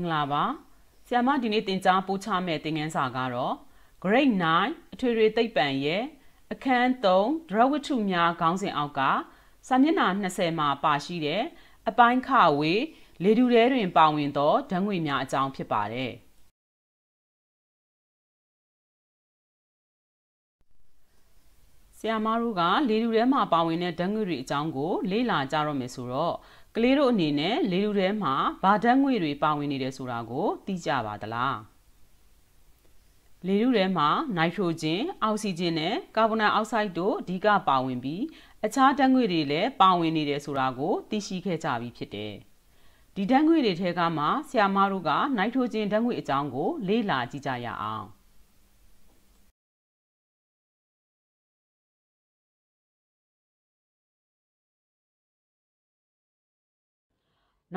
င်္ဂလာပါဆရာမဒီနေ့သင်ကြားပို့ချမယ့်သင်ခန်းစာကတော့ Grade 9အထွေထွေသိပ္ပံရဲ့အခန်း3ဒရဝတ္ထုများခေါင်းစဉ်အောက်ကစာမျက်နှာ20မှာ ပါရှိတဲ့အပိုင်းခဝေလေတူထဲတွင် ပါဝင်သောဓာတ်ငွေများအကြောင်းဖြစ်ပါတယ်ဆရာမတို့ကလေတူထဲမှာပါဝင်တဲ့ဓာတ်ငွေတွေအကြောင်းကို လေ့လာကြတော့မယ်ဆိုတော့ကလေးတို့အနေနဲ့လေလူထဲမှာဗာဓာတ်ငွေတွေပါဝင်နေတယ်ဆိုတာကိုသိကြပါသလားလေထုထဲမှာနိုက်ထရိုဂျင်အောက်ဆီဂျင်နဲ့ကာဗွန်ဒိုင်အောက်ဆိုက်တို့အဓိကပါဝင်ပြီး အခြားဓာတ်ငွေတွေလည်းပါဝင်နေတယ်ဆိုတာကိုသိရှိခဲ့ကြပြီဖြစ်တယ်ဒီဓာတ်ငွေတွေထဲကမှဆရာမတို့ကနိုက်ထရိုဂျင်ဓာတ်ငွေအကြောင်းကို လေ့လာကြည့်ကြရအောင်။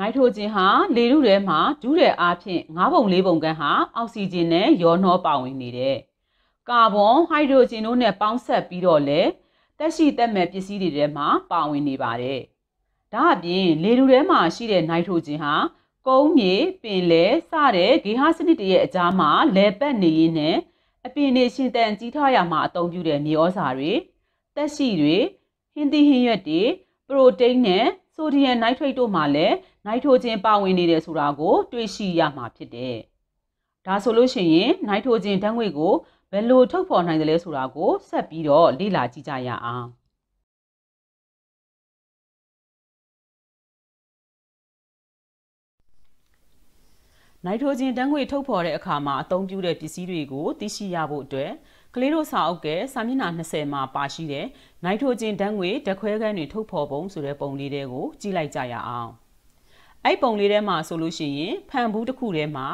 နိုက်ထရိုဂျင်ဟာလေထုထဲမှာဒူးတဲ့အားဖြင့်၅ပုံ၄ပုံခန့်ဟာအောက်ဆီဂျင်နဲ့ရောနှောပါဝင်နေတဲ့ကာဗွန်ဟိုက်ဒရိုဂျင်တို့နဲ့ပေါင်းဆက်ပြီးတော့လေတက်ရှိတက်မဲ့ပစ္စည်းတွေထဲမှာပါဝင်နေပါတယ်။ဒါအပြင်လေထုထဲမှာရှိတဲ့နိုက်ထရိုဂျင်ဟာကုန်းမြေပင်လယ်စတဲ့ဂေဟစနစ်တွေရဲ့အကြားမှာလေပတ်နေရင်းနဲ့အပင်တွေရှင်တန်ကြီးထွားရမှာအသုံးပြုတဲ့မြေဩဇာတွေတက်ရှိတွေဟင်းသီးဟင်းရွက်တွေပရိုတိန်းနဲ့ဆိုဒီယမ်နိုက်ထရိတ်တို့မှာလည်းနိုင်ထိုဂျင်ပါဝင်နေတယ်ဆိုတာကို တွေ့ရှိရမှာဖြစ်တယ်။ဒါဆိုလို့ရှိရင်နိုင်ထိုဂျင်ဓာတ်ငွေ့ကိုဘယ်လိုထုတ်ဖော်နိုင်တယ်လဲဆိုတာကိုဆက်ပြီးတော့လေ့လာကြည့်ကြရအောင်။နိုင်ထိုဂျင်ဓာတ်ငွေထုတ်ဖော်တဲ့အခါမှာအသုံးပြုတဲ့ပစ္စည်းတွေကိုသိရှိရဖို့အတွက်ကလေးတို့စာအုပ်ကစာမျက်နှာ20မှာပါရှိတဲ့နိုင်ထိုဂျင်ဓာတ်ငွေဓာတ်ခွဲခန်းတွေထုတ်ဖော်ပုံဆိုတဲ့ပုံလေးတွေကိုကြည့်လိုက်ကြရအောင်။အဲ့ပုံလေးထဲမှာဆိုလို့ရှိရင်ဖန်ဘူးတစ်ခုထဲမှာ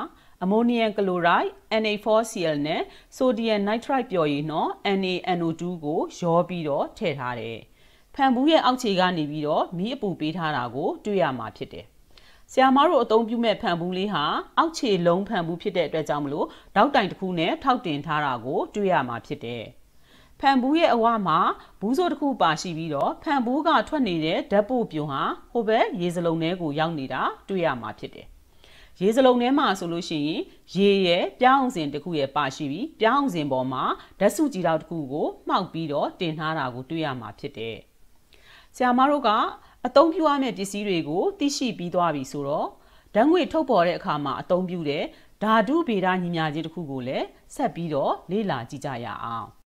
အမိုနီယမ်ကလိုရိုက် Na4Cl နဲ့ဆိုဒီယမ်နိုက်ထရိုက်ပျော်ရည်နော် NaNO2 ကိုရောပြီးတော့ထည့်ထားတယ်။ဖန်ဘူးရဲ့အောက်ခြေကနေပြီးတော့မီးအပူပေးထားတာကိုတွေ့ရမှာဖြစ်တယ်။ဆရာမတို့အသုံးပြုမဲ့ဖန်ဘူးလေးဟာအောက်ခြေလုံးဖန်ဘူးဖြစ်တဲ့အတွက်ကြောင့်မလို့တောက်တိုင်တစ်ခုနဲ့ထောက်တင်ထားတာကိုတွေ့ရမှာဖြစ်တယ်။ဖန်ဘူးရဲ့အဝမှာဘူးဆိုတစ်ခုပါရှိပြီးတော့ဖန်ဘူးကထွက်နေတဲ့ဓာတ်ပို့ပြုံဟာဟိုဘက်ရေစလုံးထဲကိုရောက်နေတာတွေ့ရမှာဖြစ်တယ်။ရေစလုံးထဲမှာဆိုလို့ရှိရင်ရေရဲ့ပြောင်းစဉ်တစ်ခုရဲ့ပါရှိပြီးပြောင်းစဉ်ပေါ်မှာဓာတ်စုကြည်တောက်တစ်ခုကိုမှောက်ပြီးတော့တင်ထားတာကိုတွေ့ရမှာဖြစ်တယ်။ဆရာမတို့ကအသုံးပြုရမယ့်ပစ္စည်းတွေကိုသိရှိပြီးသွားပြီဆိုတော့ဓာတ်ငွေထုတ်ပေါ်တဲ့အခါမှာအသုံးပြုတဲ့ဓာတုဗေဒညီညာခြင်းတစ်ခုကိုလည်းဆက်ပြီးတော့လေ့လာကြည့်ကြရအောင်။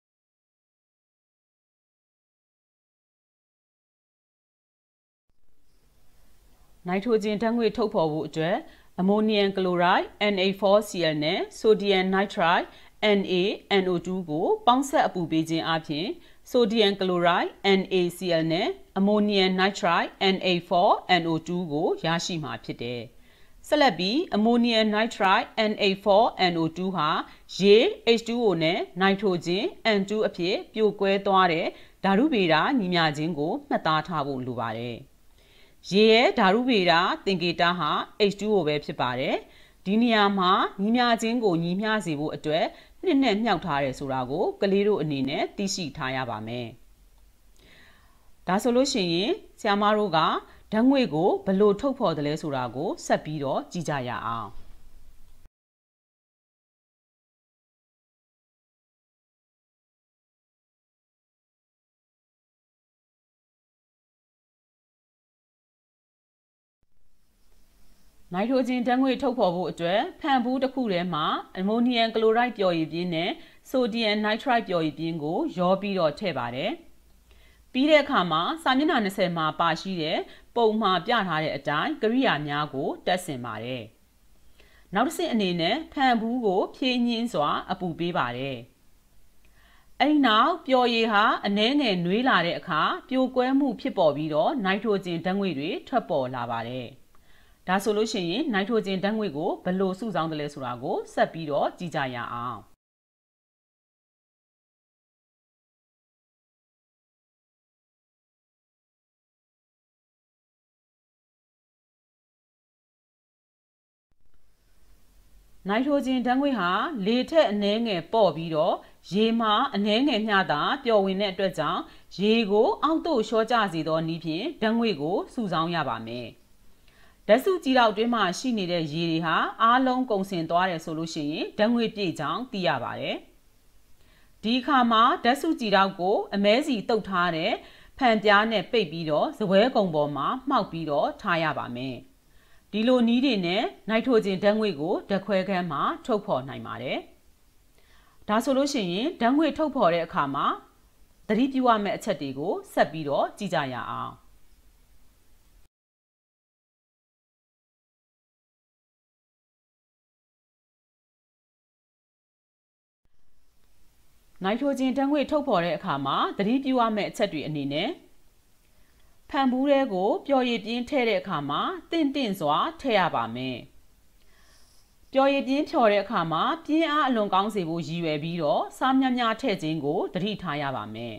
နိုက်ထရိုဂျင်ဓာတ်ငွေ့ထုတ်ဖော်ဖို့အတွက်အမိုနီယမ်ကလိုရိုက် Na4Cl နဲ့ဆိုဒီယမ်နိုက်ထရိုက် NaNO2 ကိုပေါင်းစပ်အပူပေးခြင်းအပြင်ဆိုဒီယမ်ကလိုရိုက် NaCl နဲ့အမိုနီယမ်နိုက်ထရိုက် Na4NO2 ကိုရရှိမှာဖြစ်တယ်။ဆက်လက်ပြီးအမိုနီယမ်နိုက်ထရိုက် Na4NO2 ဟာရေ H2O နဲ့နိုက်ထရိုဂျင် N2 အဖြစ်ပြိုကွဲသွားတဲ့ဓာတုဗေဒညီမျှခြင်းကိုမှတ်သားထားဖို့လိုပါတယ်။ရေရဲ့ဓာတုဗေဒသင်္ကေတဟာ H2O ပဲဖြစ်ပါတယ်ဒီနေရာမှာညီမျှခြင်းကိုညီမျှစေဖို့အတွက်နှစ်နဲ့မြောက်ထားတယ်ဆိုတာကိုကလေးတို့အနေနဲ့သိရှိထားရပါမယ်ဒါဆိုလို့ရှိရင်ဆရာမတို့ကဓာတ်ငွေ့ကိုဘယ်လိုထုတ်ဖော်တယ်လဲဆိုတာကိုဆက်ပြီးတော့ကြည့်ကြရအောင်နိုက်ထရိုဂျင်ဓာတ်ငွေထုတ်ဖော်ဖို့အတွက်ဖန်ဘူးတစ်ခုထဲမှာအမိုနီယမ်ကလိုရိုက်ပျော်ရည်ပြင်းနဲ့ဆိုဒီယမ်နိုက်ထရိုက်ပျော်ရည်ပြင်းကိုရောပြီးတော့ထည့်ပါတယ်။ပြီးတဲ့အခါမှာစာမျက်နှာ20မှာပါရှိတဲ့ပုံမှာပြထားတဲ့အတိုင်းကရိယာများကိုတက်ဆင်ပါတယ်။နောက်တစ်ဆင့်အနေနဲ့ဖန်ဘူးကိုဖြည့်ညင်းစွာအပူပေးပါတယ်။အဲ့နောက်ပျော်ရည်ဟာအနှဲငယ်နှွေးလာတဲ့အခါပြိုကွဲမှုဖြစ်ပေါ်ပြီးတော့နိုက်ထရိုဂျင်ဓာတ်ငွေ့တွေထွက်ပေါ်လာပါတယ်။ဒါဆိုလို့ရှိရင်နိုက်ထရိုဂျင်ဓာတ်ငွေ့ကိုဘယ်လိုစုဆောင်းတယ်လဲဆိုတာကိုဆက်ပြီးတော့ကြည့်ကြရအောင်နိုက်ထရိုဂျင်ဓာတ်ငွေ့ဟာလေထက်အနည်းငယ်ပေါ့ပြီးတော့ရေမှာအနည်းငယ်မျှသာပျော်ဝင်တဲ့အတွက်ကြောင့်ရေကိုအောက်သို့လျှော့ကျစေသောနည်းဖြင့်ဓာတ်ငွေ့ကိုစုဆောင်းရပါမယ်။ဓာတ်စုကြီးတောက်တွင်းမှာရှိနေတဲ့ရေတွေဟာအားလုံးကုန်ဆင်သွားတယ်ဆိုလို့ရှိရင်ဓာတ်ငွေပြည့်ကြောင်းသိရပါတယ်။ဒီအခါမှာဓာတ်စုကြီးတောက်ကိုအမဲစီတုပ်ထားတဲ့ဖန်ပြားနဲ့ပိတ်ပြီးတော့ဇပွဲကုံပေါ်မှာမှောက်ပြီးတော့ထားရပါမယ်။ဒီလိုနီးတွေနဲ့နိုက်ထရိုဂျင်ဓာတ်ငွေကိုဓာတ်ခွဲခန်းမှာထုတ်ဖော်နိုင်ပါတယ်။ဒါဆိုလို့ရှိရင်ဓာတ်ငွေထုတ်ဖော်တဲ့အခါမှာသတိပြုရမယ့်အချက်တွေကိုဆက်ပြီးတော့ကြည့်ကြရအောင်နိုက်ထရိုဂျင်ဓာတ်ငွေ့ထုတ်ဖော်တဲ့အခါမှာသတိပြုရမယ့်အချက်တွေအနေနဲ့ဖန်ဘူးတဲကိုပျော်ရည်ပြင်းထည့်တဲ့အခါမှာတင့်တင့်စွာထည့်ရပါမယ်။ပျော်ရည်ပြင်းဖြော်တဲ့အခါမှာပြင်းအားအလွန်ကောင်းစေဖို့ရည်ရွယ်ပြီးတော့စားမြများထည့်ခြင်းကိုသတိထားရပါမယ်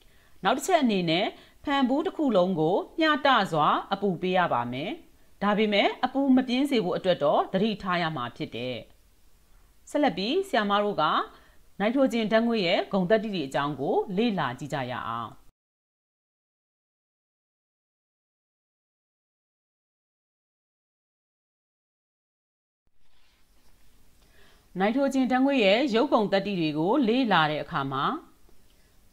။နောက်တစ်ချက်အနေနဲ့ဖန်ဘူးတစ်ခုလုံးကိုမျှတစွာအပူပေးရပါမယ်။ဒါပေမဲ့အပူမပြင်းစေဖို့အတွက်တော့သတိထားရမှာဖြစ်တယ်။ဆက်လက်ပြီးဆ iam မတို့ကနိုက်ထရိုဂျင်ဓာတ်ငွေ့ရဲ့ဂုဏ်သတ္တိတွေအကြောင်းကို လေ့လာကြည့်ကြရအောင်နိုင်ထိုဂျင်ဓာတ်ငွေ့ရဲ့ရုပ်ပုံသတ္တိတွေကိုလေ့လာတဲ့အခါမှာ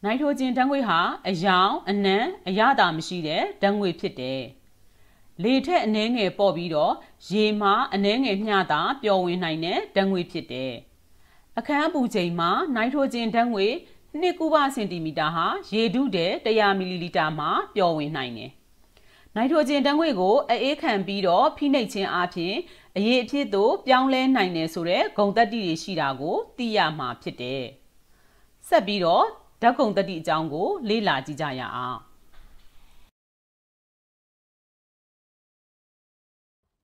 နိုင်ထိုဂျင်ဓာတ်ငွေ့ဟာအယောင်အနံအရသာမရှိတဲ့ဓာတ်ငွေ့ဖြစ်တယ်။လေထက်အနှဲငယ်ပေါ့ပြီးတော့ရေမှာအနှဲငယ်မျှသာပျော်ဝင်နိုင်တဲ့ဓာတ်ငွေ့ဖြစ်တယ်။အခန်းပူချိန်မှာနိုင်ထရိုဂျင်ဓာတ်ငွေ2ကုဗစင်တီမီတာဟာရေဒုတဲ့100မီလီလီတာမှာပျော်ဝင်နိုင်တယ်။နိုင်ထရိုဂျင်ဓာတ်ငွေ့ကိုအအေးခံပြီးတော့ဖိနှိပ်ခြင်းအပြင်အရေးအဖြစ်သို့ပြောင်းလဲနိုင်တယ်ဆိုတဲ့ဂုဏ်သတ္တိတွေရှိတာကို သိရမှာဖြစ်တယ်။ဆက်ပြီးတော့ဓာတ်ဂုဏ်သတ္တိအကြောင်းကိုလေ့လာကြည့်ကြရအောင်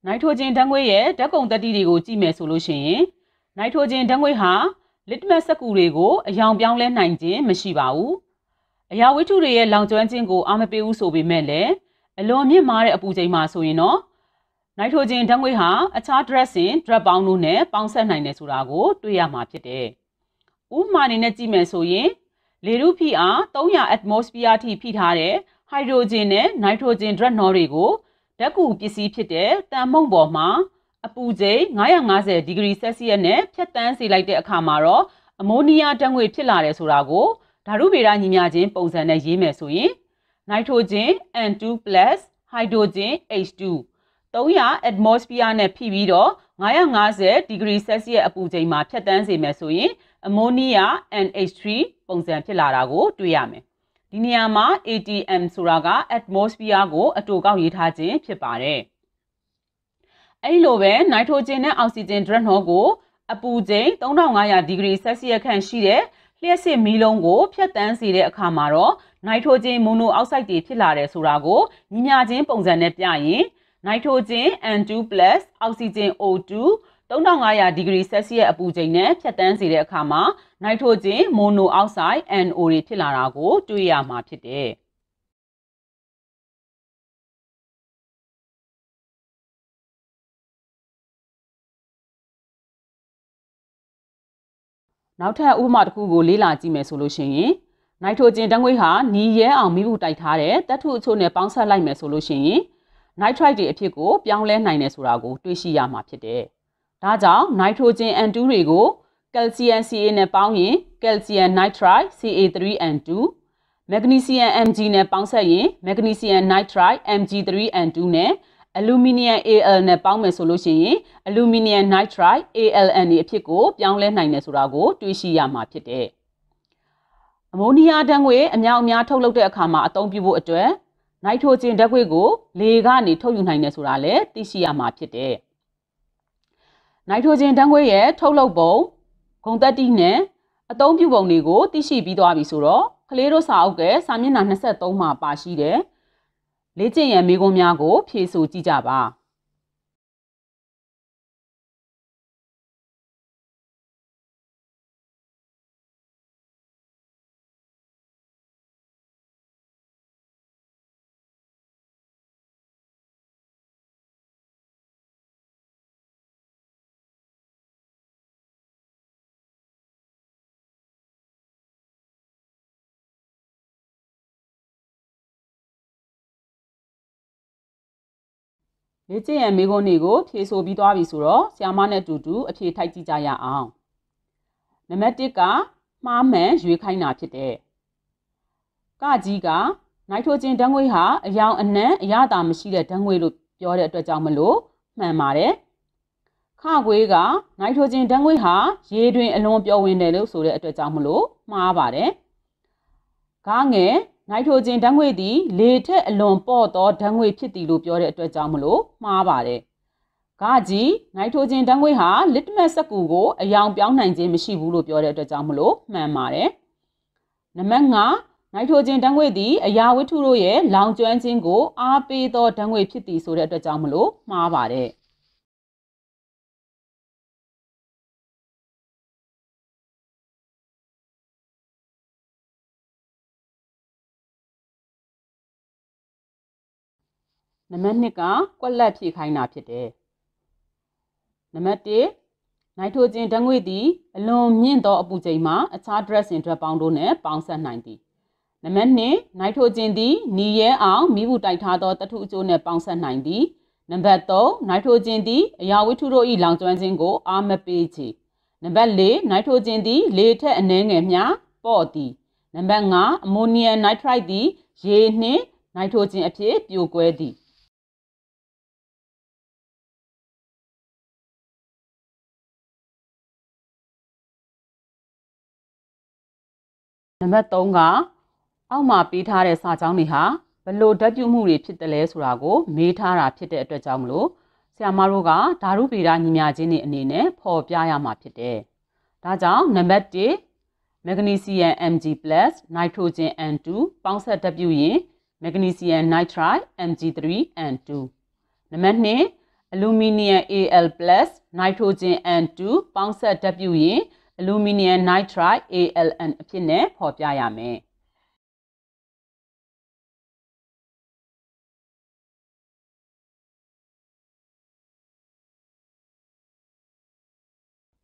။နိုင်ထရိုဂျင်ဓာတ်ငွေ့ရဲ့ဓာတ်ဂုဏ်သတ္တိတွေကိုကြည့်မယ်ဆိုလို့ရှိရင်နိုက်ထရိုဂျင်ဓာတ်ငွေ့ဟာလစ်တမတ်စက္ကူတွေကိုအယောင်ပြောင်းလဲနိုင်ခြင်းမရှိပါဘူး။အရာဝတ္ထုတွေရဲ့လောင်ကျွမ်းခြင်းကိုအာမပေးဘူးဆိုပေမဲ့လည်းအလွန်မြင့်မားတဲ့အပူချိန်မှာဆိုရင်တော့နိုက်ထရိုဂျင်ဓာတ်ငွေ့ဟာအခြား dressing drug ပေါင်းတို့နဲ့ပေါင်းဆက်နိုင်တယ်ဆိုတာကိုတွေ့ရမှာဖြစ်တယ်။ဥပမာအနေနဲ့ကြည့်မယ်ဆိုရင် လေထုဖိအား300 atmosphere အထိဖိထားတဲ့ hydrogen နဲ့ nitrogen drug နှောတွေကိုဓာတ်ကူပစ္စည်းဖြစ်တဲ့တန်မုံပေါ်မှာအပူချိန်950ဒီဂရီဆက်စီယပ်နဲ့ဖြတ်တန်းစေလိုက်တဲ့အခါမှာတော့အမိုနီးယားဓာတ်ငွေဖြစ်လာတယ်ဆိုတာကိုဓာတုဗေဒညီမျှခြင်းပုံစံနဲ့ရေးမယ်ဆိုရင်နိုက်ထရိုဂျင် N2+ ဟိုက်ဒရိုဂျင် H2 300 atmosphere နဲ့ဖိပြီးတော့950ဒီဂရီဆက်စီယပ်အပူချိန်မှာဖြတ်တန်းစေမယ်ဆိုရင်အမိုနီးယား NH3 ပုံစံဖြစ်လာတာကို တွေ့ရမယ်။ဒီနေရာမှာ ATM ဆိုတာက atmosphere ကိုအတူကောက်ရေးထားခြင်းဖြစ်ပါတယ်။အဲ့လိုပဲနိုက်ထရိုဂျင်နဲ့အောက်ဆီဂျင်ဒရက်နှောကိုအပူချိန်3500ဒီဂရီဆက်စီယခန့်ရှိတဲ့လျှက်စစ်မီးလုံးကိုဖျက်တမ်းစေတဲ့အခါမှာတော့နိုက်ထရိုဂျင်မိုနိုအောက်ဆိုက်တွေဖြစ်လာတယ်ဆိုတာကိုညီညာချင်းပုံစံနဲ့ပြရင်နိုက်ထရိုဂျင် N2+ အောက်ဆီဂျင် O2 3500ဒီဂရီဆက်စီယက်အပူချိန်နဲ့ဖြတ်တန်းစေတဲ့အခါမှာနိုက်ထရိုဂျင်မိုနိုအောက်ဆိုက် NO တွေဖြစ်လာတာကို တွေ့ရမှာဖြစ်တယ်။နောက်ထပ်ဥပမာတစ်ခုကိုလေ့လာကြည့်မယ်ဆိုလို့ရှိရင်နိုင်ထိုဂျင်ဓာတ်ငွေ့ဟာနီရဲအောင်မိဘူးတိုက်ထားတဲ့တထုအချို့နဲ့ပေါင်းဆက်လိုက်မယ်ဆိုလို့ရှိရင် nitrite တွေအဖြစ်ကို ပြောင်းလဲနိုင်တယ်ဆိုတာကိုတွေ့ရှိရမှာဖြစ်တယ်။ဒါကြောင့် nitrogen N2 တွေကို calcium Ca နဲ့ပေါင်းရင် calcium nitrite Ca3N2 magnesium Mg နဲ့ပေါင်းဆက်ရင် magnesium nitrite Mg3N2 နဲ့အလူမီနီယမ် Al နဲ့ပေါင်းမယ်ဆိုလို့ရှိရင်အလူမီနီယမ် nitride ALN ရဲ့အဖြစ်ကို ပြောင်းလဲနိုင်တယ်ဆိုတာကိုတွေ့ရှိရမှာဖြစ်တယ်။အမိုနီးယားဓာတ်ငွေအများအများထုတ်လုပ်တဲ့အခါမှာအသုံးပြုဖို့အတွက်နိုက်ထရိုဂျင်ဓာတ်ငွေကိုလေကနေထုတ်ယူနိုင်တယ်ဆိုတာလည်းသိရှိရမှာဖြစ်တယ်။နိုက်ထရိုဂျင်ဓာတ်ငွေရဲ့ထုတ်လုပ်ပုံဂုဏ်သတ္တိနဲ့အသုံးပြုပုံတွေကိုသိရှိပြီးသွားပြီဆိုတော့ကလေးတို့စာအုပ်ကစာမျက်နှာ23မှာပါရှိတယ်။လေ့ကျင့်ရန်မိကုံးများကိုဖြည့်ဆို့ကြည့်ကြပါ။လေ့ကျင့်ရန်မိကုန်းတွေကိုဖြေဆိုပြီးသွားပြီဆိုတော့ဆရာမနဲ့တူတူအဖြေထိုက်ကြည့်ကြရအောင်နံပါတ်1ကမှားမှန်ရွေးခိုင်းတာဖြစ်တဲ့ကကြီးကနိုက်ထရိုဂျင်ဓာတ်ငွေ့ဟာအယောင်အနံ့အရသာမရှိတဲ့ဓာတ်ငွေ့လို့ပြောတဲ့အတွက်ကြောင့်မလို့မှန်ပါတယ်ခခွေးကနိုက်ထရိုဂျင်ဓာတ်ငွေ့ဟာရေတွင် အလွန်ပျော်ဝင်တယ်လို့ဆိုတဲ့အတွက်ကြောင့်မလို့မှားပါတယ်ဂါငယ်နိုက်ထရိုဂျင်ဓာတ်ငွေ့သည်လေထက်အလွန်ပေါ့သောဓာတ်ငွေ့ဖြစ်သည်လို့ပြောတဲ့အတွက်ကြောင့်မလို့မှားပါတယ်။ဂါကြီးနိုက်ထရိုဂျင်ဓာတ်ငွေ့ဟာလစ်တမတ်စက္ကူကိုအယောင်ပြောင်းနိုင်ခြင်းမရှိဘူးလို့ပြောတဲ့အတွက်ကြောင့်မလို့မှန်ပါတယ်။နံပါတ်9နိုက်ထရိုဂျင်ဓာတ်ငွေ့သည်အရာဝတ္ထုတို့ရဲ့လောင်ကျွမ်းခြင်းကိုအားပေးသောဓာတ်ငွေ့ဖြစ်သည်ဆိုတဲ့အတွက်ကြောင့်မလို့မှားပါတယ်။နံပါတ်2ကကွက်လက်ဖြည့်ခိုင်းတာဖြစ်တယ်နံပါတ်1နိုင်ထိုဂျင်ဓာငွေသည်အလွန်မြင့်သောအပူချိန်မှာအခြား dress င် dress ပေါင်းတို့နဲ့ပေါင်းဆက်နိုင်သည်နံပါတ်2နိုင်ထိုဂျင်သည်နီရဲအောင်မိဘူးတိုက်ထားသောတထုအကျိုးနဲ့ပေါင်းဆက်နိုင်သည်နံပါတ်3နိုင်ထိုဂျင်သည်အရာဝတ္ထုတို့၏လောင်ကျွမ်းခြင်းကိုအားမပေးချေနံပါတ်4နိုင်ထိုဂျင်သည်လေထက်အနည်းငယ်မျှပေါ့သည်နံပါတ်5အမိုနီယမ်နိုက်ထရိုက်သည်ရေနှင့်နိုင်ထိုဂျင်အဖြစ်ပြိုကွဲသည်နံပါတ်3ကအောက်မှာပေးထားတဲ့စာကြောင်းတွေဟာဘလို့ဓာတ်ပြုမှုတွေဖြစ်တယ်လဲဆိုတာကိုမေးထားတာဖြစ်တဲ့အတွက်ကြောင့်မလို့ဆရာမတို့ကဓာတုဗေဒညီမြချင်းတွေအနေနဲ့ပေါ်ပြရမှာဖြစ်တယ်။ဒါကြောင့်နံပါတ်1မက်ဂနီဆီယမ် Mg+ နိုက်ထရိုဂျင် N2 ပေါင်းဆက်ဓာတ်ပြုရင်မက်ဂနီဆီယမ်နိုက်ထရိုက် Mg3 N2 နံပါတ်2အလူမီနီယမ် Al+ နိုက်ထရိုဂျင် N2 ပေါင်းဆက်ဓာတ်ပြုရင် aluminium nitride ALN အဖြစ်နဲ့ဖော်ပြရမယ်။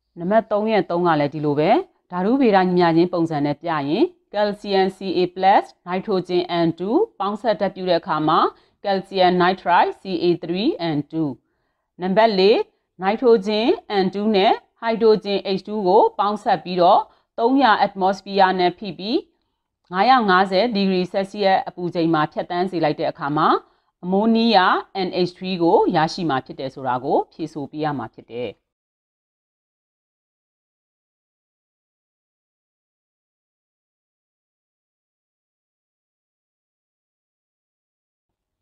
။နံပါတ်3ရဲ့3ကလည်းဒီလိုပဲဓာတုဗေဒညီမျှခြင်းပုံစံနဲ့ပြရင် calcium Ca+ nitrogen N2 ပေါင်းဆက်တက်ပြုတဲ့အခါမှာ calcium nitride Ca3 N2 နံပါတ်4 nitrogen N2 နဲ့ဟိုက်ဒရိုဂျင် H2 ကို ပေါင်းဆက်ပြီးတော့300 atmosphere နဲ့ဖိပြီး950 degree Celsius အပူချိန်မှာဖြတ်တန်းစေလိုက်တဲ့အခါမှာအမိုနီးယား NH3 ကိုရရှိမှာဖြစ်တယ်ဆိုတာကိုဖြေဆိုပေးရမှာဖြစ်တယ်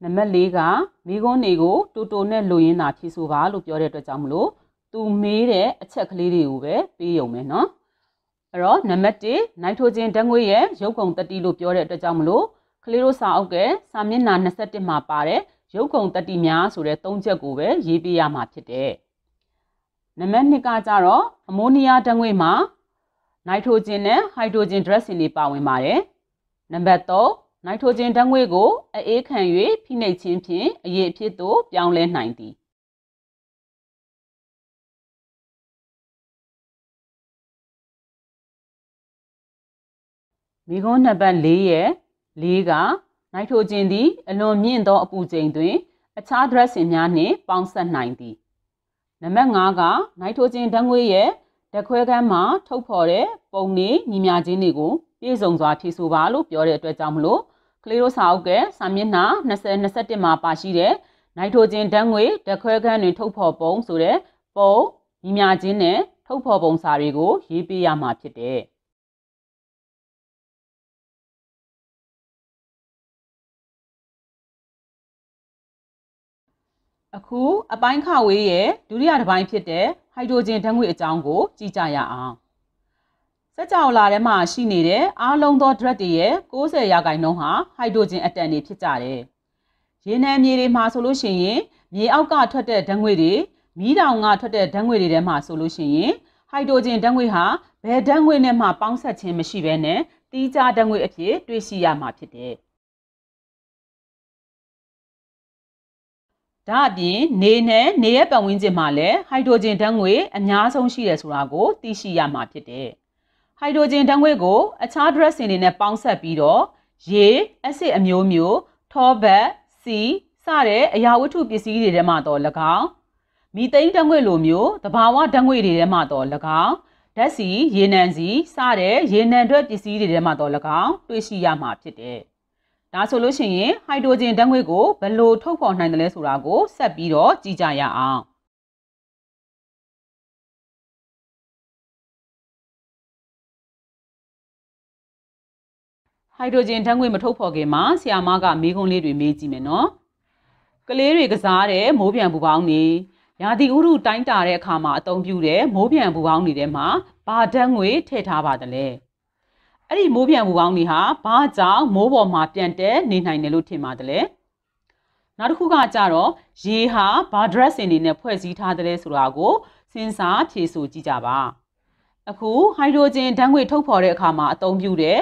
နံပါတ်၄ကမိခွန်းတွေကိုတူတူနဲ့လိုရင်းတာဖြည့်ဆိုပါလို့ပြောတဲ့အတွက်ကြောင့်မလို့သူမေးတဲ့အချက်ကလေးတွေကိုပဲပေးရုံပဲเนาะအဲ့တော့နံပါတ်1နိုင်ထိုဂျင်ဓာတ်ငွေ့ရဲ့ရုပ်ကုန်တတိလို့ပြောတဲ့အတွက်ကြောင့်မလို့ကလေးတို့စာအုပ်ကစာမျက်နှာ21မှာပါတဲ့ရုပ်ကုန်တတိများဆိုတဲ့၃ချက်ကိုပဲရေးပြရမှာဖြစ်တယ်နံပါတ်2ကကြတော့အမိုနီးယားဓာတ်ငွေ့မှာနိုင်ထိုဂျင်နဲ့ဟိုက်ဒရိုဂျင်ဒရက်စင်တွေပါဝင်ပါတယ်နံပါတ်3နိုင်ထိုဂျင်ဓာတ်ငွေ့ကိုအေးခံ၍ဖိနှိပ်ခြင်းဖြင့်အရေးအဖြစ်သို့ပြောင်းလဲနိုင်သည်မိခွန်းနှစ်ပတ်၄ရဲ့၄ကနိုင်ထိုခြင်းသည်အလွန်မြင့်သောအပူချိန်တွင်အခြားဒရက်စင်များနှင့်ပေါင်းဆက်နိုင်သည်နံပါတ်5ကနိုင်ထိုခြင်းဓာတ်ငွေ့ရဲ့ဓာတ်ခွဲခန်းမှာထုတ်ဖော်တဲ့ပုံနေညီမျှခြင်းတွေကိုပြည့်စုံစွာဖြည့်ဆိုပါလို့ပြောတဲ့အတွက်ကြောင့်မလို့ကလေးတို့စာအုပ်ကစာမျက်နှာ20 21မှာပါရှိတဲ့နိုင်ထိုခြင်းဓာတ်ငွေ့ဓာတ်ခွဲခန်းတွင်ထုတ်ဖော်ပုံဆိုတဲ့ပုံညီမျှခြင်းနဲ့ထုတ်ဖော်ပုံစာတွေကိုရေးပေးရမှာဖြစ်တယ်။အခုအပိုင်းခဝေးရဲ့ဒုတိယတစ်ပိုင်းဖြစ်တဲ့ဟိုက်ဒရိုဂျင်ဓာတ်ငွေ့အကြောင်းကိုကြည့်ကြရအောင်စက်ကြောလာထဲမှာရှိနေတဲ့အားလုံးသော drug တွေရဲ့60ရာခိုင်နှုန်းဟာ ဟိုက်ဒရိုဂျင်အက်တမ်တွေဖြစ်ကြတယ်ရေနံမြေတွေမှာဆိုလို့ရှိရင်မြေအောက်ကထွက်တဲ့ဓာတ်ငွေ့တွေမီးတောင်ကထွက်တဲ့ဓာတ်ငွေ့တွေထဲမှာဆိုလို့ရှိရင် ဟိုက်ဒရိုဂျင်ဓာတ်ငွေ့ဟာဘယ်ဓာတ်ငွေ့နဲ့မှပေါင်းစပ်ခြင်းမရှိဘဲနဲ့တီးခြားဓာတ်ငွေ့အဖြစ်တွေ့ရှိရမှာဖြစ်တယ်။ဒါအပြင်နေနဲ့နေရဲ့ပတ်ဝန်းကျင်မှာလည်းဟိုက်ဒရိုဂျင်ဓာတ်ငွေအများဆုံးရှိတယ်ဆိုတာကိုသိရှိရမှာဖြစ်တယ်။ဟိုက်ဒရိုဂျင်ဓာတ်ငွေကိုအခြား dress တွေနဲ့ပေါင်းစပ်ပြီးတော့ရေအဆစ်အမျိုးမျိုးထောဘက်စီစတဲ့အရာဝတ္ထုပစ္စည်းတွေထဲမှာတော့၎င်းမိသိန်းဓာတ်ငွေလိုမျိုးတဘာဝဓာတ်ငွေတွေထဲမှာတော့၎င်းဓာတ်စီရေနံစီစတဲ့ရေနံတွက်ပစ္စည်းတွေထဲမှာတော့၎င်းတွေ့ရှိရမှာဖြစ်တယ်ဒါဆိုလို့ရှိရင် ဟိုက်ဒရိုဂျင်ဓာတ်ငွေ့ကိုဘယ်လိုထုတ်ဖော်နိုင်တယ်လဲဆိုတာကိုဆက်ပြီးတော့ကြည့်ကြရအောင်ဟိုက်ဒရိုဂျင်ဓာတ်ငွေ့မထုတ်ဖော်ခင်မှာဆရာမကမေးခွန်းလေးတွေမေးကြည့်မယ်နော် ကလေးတွေကစားတဲ့မိုးပြန်ပူပေါင်းနေရာသီဥတုတိုင်းတာတဲ့အခါမှာအသုံးပြုတဲ့မိုးပြန်ပူပေါင်းနေတဲ့မှာဘာဓာတ်ငွေ့ထည့်ထားပါတယ်အဲ့ဒီမိုးပြန်ပူပေါင်းတွေဟာဘာကြောင့်မိုးပေါ်မှာပြန်တဲနေနိုင်တယ်လို့ထင်ပါသလဲနောက်တစ်ခုကကြတော့ရေဟာဘာ dress တွေနဲ့ဖွဲ့စည်းထားတယ်ဆိုတာကိုစဉ်းစားဖြေဆိုကြည့်ကြပါအခုဟိုက်ဒရိုဂျင်ဓာတ်ငွေထုတ်ဖော်တဲ့အခါမှာအသုံးပြုတဲ့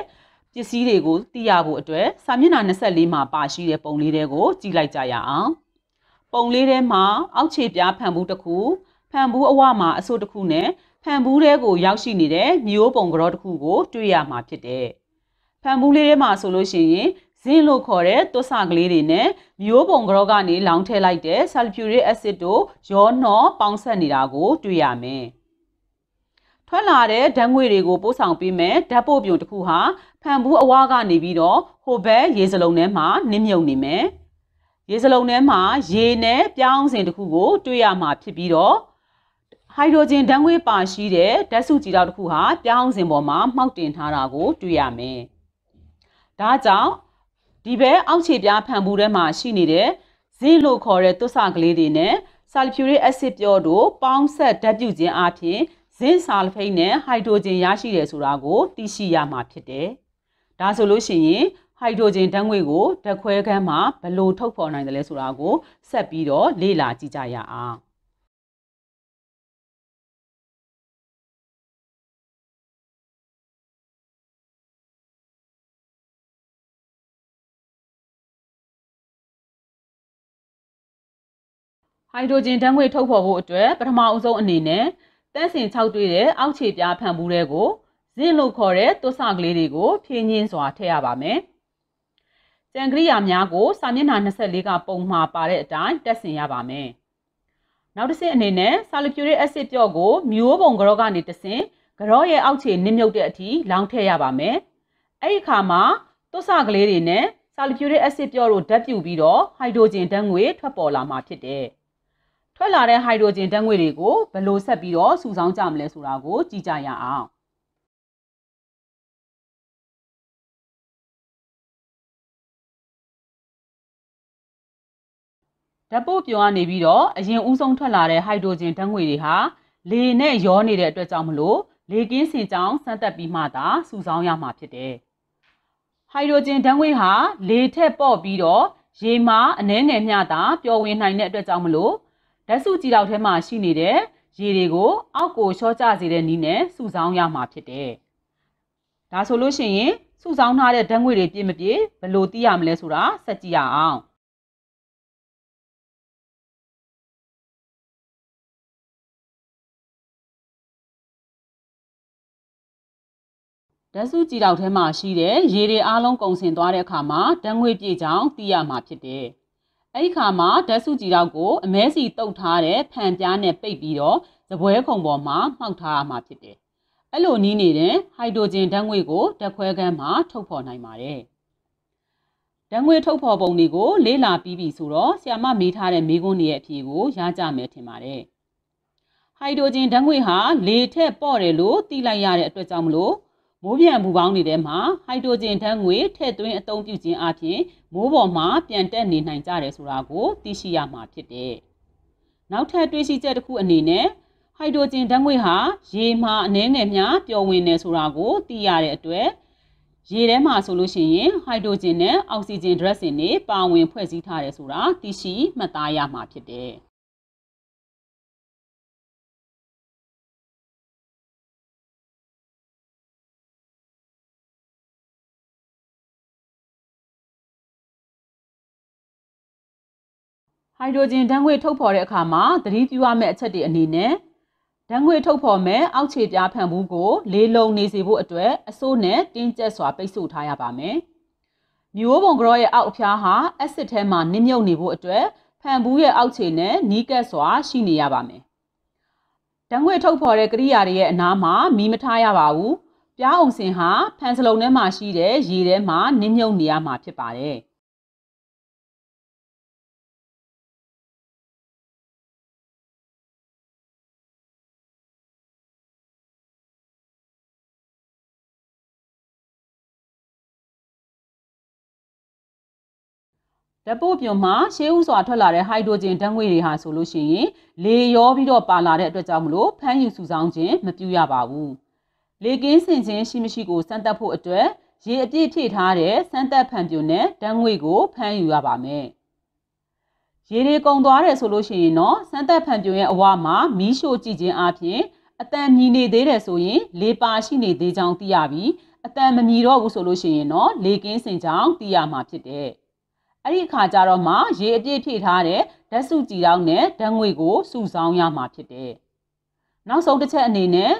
ပစ္စည်းတွေကိုသိရဖို့အတွက်စာမျက်နှာ24မှာပါရှိတဲ့ပုံလေးတွေကိုကြည့်လိုက်ကြရအောင်ပုံလေးထဲမှာအောက်ခြေပြားဖန်ဘူးတစ်ခုဖန်ဘူးအဝမှာအဆို့တစ်ခုနဲ့ဖန်ဘူးတဲကိုရောက်ရှိနေတဲ့မျိုးပုံကြောတစ်ခုကို တွေ့ရမှာဖြစ်တယ်။ဖန်ဘူးလေးထဲမှာဆိုလို့ရှိရင်ဇင်းလို့ခေါ်တဲ့သွတ်ဆကလေးတွေနဲ့မျိုးပုံကြောကနေလောင်းထည့်လိုက်တဲ့ဆာလ်ဖျူရစ်အက်ဆစ်တို့ ရောနှောပေါင်းဆက်နေတာကိုတွေ့ရမယ်။ထွက်လာတဲ့ဓာတ်ငွေတွေကိုပို့ဆောင်ပေးမယ်ဓာတ်ပို့ပြုံတစ်ခုဟာဖန်ဘူးအဝါကနေပြီးတော့ဟိုဘက်ရေစလုံးထဲမှာနစ်မြုပ်နေမယ်။ရေစလုံးထဲမှာ ရေနဲ့ပြောင်းစင်တစ်ခုကိုတွေ့ရမှာဖြစ်ပြီးတော့ဟိုက်ဒရိုဂျင်ဓာတ်ငွေ့ပါရှိတဲ့ဓာတ်စုကြည်တောက်တစ်ခုဟာပြောင်းစဉ်ပေါ်မှာမှောက်တင်ထားတာကိုတွေ့ရမယ်။ဒါကြောင့်ဒီဘက်အောက်ခြေပြားဖန်ဘူးထဲမှာရှိနေတဲ့ဇင်းလို့ခေါ်တဲ့သွတ်ဆကလေးတွေနဲ့ဆာလ်ဖျူရစ်အက်ဆစ်ပျော်တို့ပေါင်းဆက်ဓာတ်ပြုခြင်းအပြင်ဇင်းဆာလ်ဖိတ်နဲ့ဟိုက်ဒရိုဂျင်ရရှိတယ်ဆိုတာကို သိရှိရမှာဖြစ်တယ်။ဒါဆိုလို့ရှိရင်ဟိုက်ဒရိုဂျင်ဓာတ်ငွေ့ကိုဓာတ်ခွဲခန်းမှာဘယ်လို ထုတ်ဖော်နိုင်တယ်လဲဆိုတာကိုဆက်ပြီးတော့လေ့လာကြည့်ကြရအောင်။ဟိုက်ဒရိုဂျင်ဓာတ်ငွေ့ထုတ်ဖော်ဖို့အတွက်ပထမအဆုံးအနေနဲ့တန့်စင်6တွေ့တဲ့အောက်ခြေပြားဖန်ဘူးတွေကိုဇင့်လို့ခေါ်တဲ့သွတ်ဆကလေးတွေကိုဖြင်းညင်းစွာထည့်ရပါမယ်။ကြံကရိယာများကိုစာမျက်နှာ24ကပုံမှာပါတဲ့အတိုင်းတက်ဆင်ရပါမယ်။နောက်တစ်ဆင့်အနေနဲ့ဆာလီဖြူရစ်အက်ဆစ်ပြော့ကိုမျိုးပုံကြောကနေတဆင့်ကြောရဲ့အောက်ခြေနစ်မြုပ်တဲ့အထိလောင်းထည့်ရပါမယ်။အဲ့ဒီအခါမှာသွတ်ဆကလေးတွေနဲ့ဆာလီဖြူရစ်အက်ဆစ်ပြော့တို့ဓာတ်ပြုပြီးတော့ဟိုက်ဒရိုဂျင်ဓာတ်ငွေထွက်ပေါ်လာမှာဖြစ်တယ်။ထွက်လာတဲ့ဟိုက်ဒရိုဂျင်ဓာတ်ငွေ့တွေကိုဘယ်လိုဆက်ပြီးတော့စုဆောင်းကြမလဲဆိုတာကိုကြည့်ကြရအောင်ဓာတ်ပုတ်ပြောင်းနေပြီးတော့အရင်ဦးဆုံးထွက်လာတဲ့ဟိုက်ဒရိုဂျင်ဓာတ်ငွေ့တွေဟာလေနဲ့ရောနေတဲ့အတွက်ကြောင့်မလို့လေကင်းစင်ကြောင်းစမ်းသပ်ပြီးမှသာစုဆောင်းရမှာဖြစ်တယ်။ဟိုက်ဒရိုဂျင်ဓာတ်ငွေ့ဟာလေထက်ပေါ့ပြီးတော့ရေမှာအနည်းငယ်မျှသာပျော်ဝင်နိုင်တဲ့အတွက်ကြောင့်မလို့ဓာတ်စုကြည်လောက်ထဲမှာရှိနေတဲ့ရေတွေကိုအောက်ကိုလျှော့ချစေတဲ့နည်းနဲ့စုဆောင်းရမှာဖြစ်တယ်။ဒါဆိုလို့ရှိရင် စုဆောင်းထားတဲ့ဓာတ်ငွေတွေပြည့်မပြည့်ဘယ်လိုသိရမလဲဆိုတာစက်ကြည့်ရအောင်။ဓာတ်စုကြည်တောက်ထဲမှာရှိတဲ့ရေတွေအားလုံးကုန်ဆင်သွားတဲ့အခါမှာဓာတ်ငွေ့ပြေကြောင်းသိရမှာဖြစ်တယ်။အဲ့ဒီခါမှာဓာတ်စုကြည်တော့ကိုအမဲစီတုပ်ထားတဲ့ဖန်ပြားနဲ့ပိတ်ပြီးတော့သပွဲခုံပေါ်မှာမှောက်ထားရမှာဖြစ်တယ်။အဲ့လိုနီးနေတဲ့ဟိုက်ဒရိုဂျင်ဓာတ်ငွေ့ကိုဓာတ်ခွဲခန်းမှာထုတ်ဖော်နိုင်ပါတယ်။ဓာတ်ငွေ့ထုတ်ဖော်ပုံတွေကိုလေ့လာပြီးပြီဆိုတော့ဆီယာမမေးထားတဲ့မေးခွန်းတွေရဲ့အဖြေကိုရကြမယ်ထင်ပါတယ်။ဟိုက်ဒရိုဂျင်ဓာတ်ငွေ့ဟာလေထက်ပေါ့တယ်လို့သိလိုက်ရတဲ့အတွက်ကြောင့်မလို့မိုးပြန်ပူပေါင်းတွေထဲမှာဟိုက်ဒရိုဂျင်ဓာတ်ငွေထည့်သွင်းအသုံးပြုခြင်းအပြင်မိုးပေါ်မှာပြန်တက်နေနိုင်ကြတယ်ဆိုတာကိုသိရှိရမှာဖြစ်တယ်။နောက်ထပ်တွေ့ရှိချက်တစ်ခုအနေနဲ့ဟိုက်ဒရိုဂျင်ဓာတ်ငွေဟာရေမှာအနည်းငယ်များပျော်ဝင်နေဆိုတာကို သိရတဲ့အတွက်ရေထဲမှာဆိုလို့ရှိရင်ဟိုက်ဒရိုဂျင်နဲ့အောက်ဆီဂျင်ဒရက်စင်တွေပါဝင်ဖွဲ့စည်းထားတယ်ဆိုတာသိရှိမှတ်သားရမှာဖြစ်တယ်။ဟိုက်ဒရိုဂျင်ဓာတ်ငွေ့ထုတ်ဖော်တဲ့အခါမှာသတိပြုရမယ့်အချက်တွေအနေနဲ့ဓာတ်ငွေ့ထုတ်ဖော်မဲ့အောက်ခြေပြားဖန်ဘူးကိုလေးလုံးနေစေဖို့အတွက်အဆိုးနဲ့တင်းကျပ်စွာပိတ်ဆို့ထားရပါမယ်။မျိုးပုံကြောရဲ့အောက်အဖျားဟာအက်ဆစ်ထဲမှာနစ်မြုပ်နေဖို့အတွက်ဖန်ဘူးရဲ့အောက်ခြေနဲ့နီးကပ်စွာရှိနေရပါမယ်။ဓာတ်ငွေ့ထုတ်ဖော်တဲ့ကိရိယာတွေရဲ့အနားမှာမီးမထားရပါဘူး။ပြားအောင်စင်ဟာဖန်စလုံးထဲမှာရှိတဲ့ရေထဲမှာနစ်မြုပ်နေရမှာဖြစ်ပါတယ်ဓပို့ပြုံမှာရှေးဥစွာထွက်လာတဲ့ဟိုက်ဒရိုဂျင်ဓာတ်ငွေ့တွေဟာဆိုလို့ရှိရင်လေရောပြီးတော့ပါလာတဲ့အတွက်ကြောင့်မလို့ဖမ်းယူစုဆောင်းခြင်းမပြုရပါဘူး။လေကင်းဆင်ခြင်းရှိမရှိကိုစမ်းသပ်ဖို့အတွက်ရေအပြည့်ဖြည့်ထားတဲ့စမ်းသပ်ဖန်ပြွန်နဲ့ဓာတ်ငွေ့ကိုဖမ်းယူရပါမယ်။ရေတွေကုန်သွားတယ်ဆိုလို့ရှိရင်တော့စမ်းသပ်ဖန်ပြွန်ရဲ့အဝမှာမီးရှို့ကြည့်ခြင်းအပြင်အတန်မြည်နေသေးတယ်ဆိုရင်လေပါရှိနေသေးကြောင်းသိရပြီးအတန်မမြည်တော့ဘူးဆိုလို့ရှိရင်တော့လေကင်းဆင်ကြောင်းသိရမှာဖြစ်တဲ့။အဲ့ဒီအခါကျတော့မှရေအပြည့်ဖြည့်ထားတဲ့ဓာတ်စုကြည်တောင်းနဲ့ဓာတ်ငွေကိုစုဆောင်းရမှာဖြစ်တယ်။နောက်ဆုံးတစ်ချက်အနေနဲ့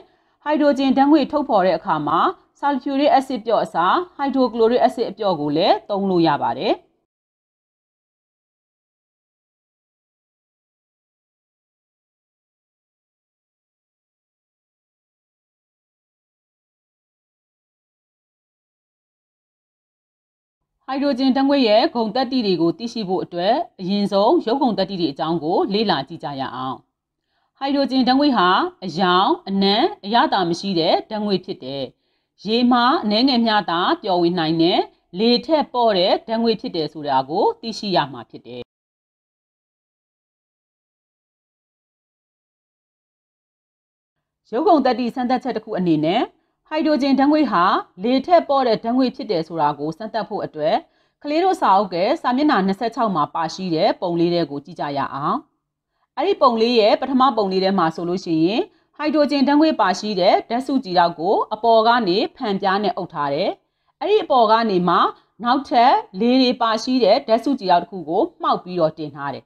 ဟိုက်ဒရိုဂျင်ဓာတ်ငွေထုတ်ဖော်တဲ့အခါမှာဆာလ်ဖျူရစ်အက်ဆစ်ပြော့အစားဟိုက်ဒရိုကလိုရစ်အက်ဆစ်အပြော့ကိုလည်းသုံးလို့ရပါတယ်။ဟိုက်ဒရိုဂျင်ဓာတ်ငွေ့ရဲ့ဂုဏ်သတ္တိတွေကိုသိရှိဖို့အတွက်အရင်ဆုံးရုပ်ဂုဏ်သတ္တိတွေအကြောင်းကိုလေ့လာကြည့်ကြရအောင်ဟိုက်ဒရိုဂျင်ဓာတ်ငွေ့ဟာအယောင်အနံအရသာမရှိတဲ့ဓာတ်ငွေ့ဖြစ်တယ်ရေမှာအနည်းငယ်မျှသာပျော်ဝင်နိုင်တဲ့လေထက်ပေါ့တဲ့ဓာတ်ငွေ့ဖြစ်တယ်ဆိုတာကိုသိရှိရမှာဖြစ်တယ်ရုပ်ဂုဏ်သတ္တိစမ်းသပ်ချက်တစ်ခုအနေနဲ့ဟိုက်ဒရိုဂျင်ဓာတ်ငွေ့ဟာလေထက်ပေါ်တဲ့ဓာတ်ငွေ့ဖြစ်တယ်ဆိုတာကိုစမ်းသပ်ဖို့အတွက်ကလေးတို့စာအုပ်ကစာမျက်နှာ26မှာပါရှိတဲ့ပုံလေးတွေကိုကြည့်ကြရအောင်။အဲ့ဒီပုံလေးရဲ့ပထမပုံလေးထဲမှာဆိုလို့ရှိရင်ဟိုက်ဒရိုဂျင်ဓာတ်ငွေ့ပါရှိတဲ့ဓာတ်စုကြည်တောက်ကိုအပေါ်ကနေဖန်ပြားနဲ့အုပ်ထားတယ်။အဲ့ဒီအပေါ်ကနေမှနောက်ထပ်လေတွေပါရှိတဲ့ဓာတ်စုကြည်တောက်တစ်ခုကိုမှောက်ပြီးတော့တင်ထားတယ်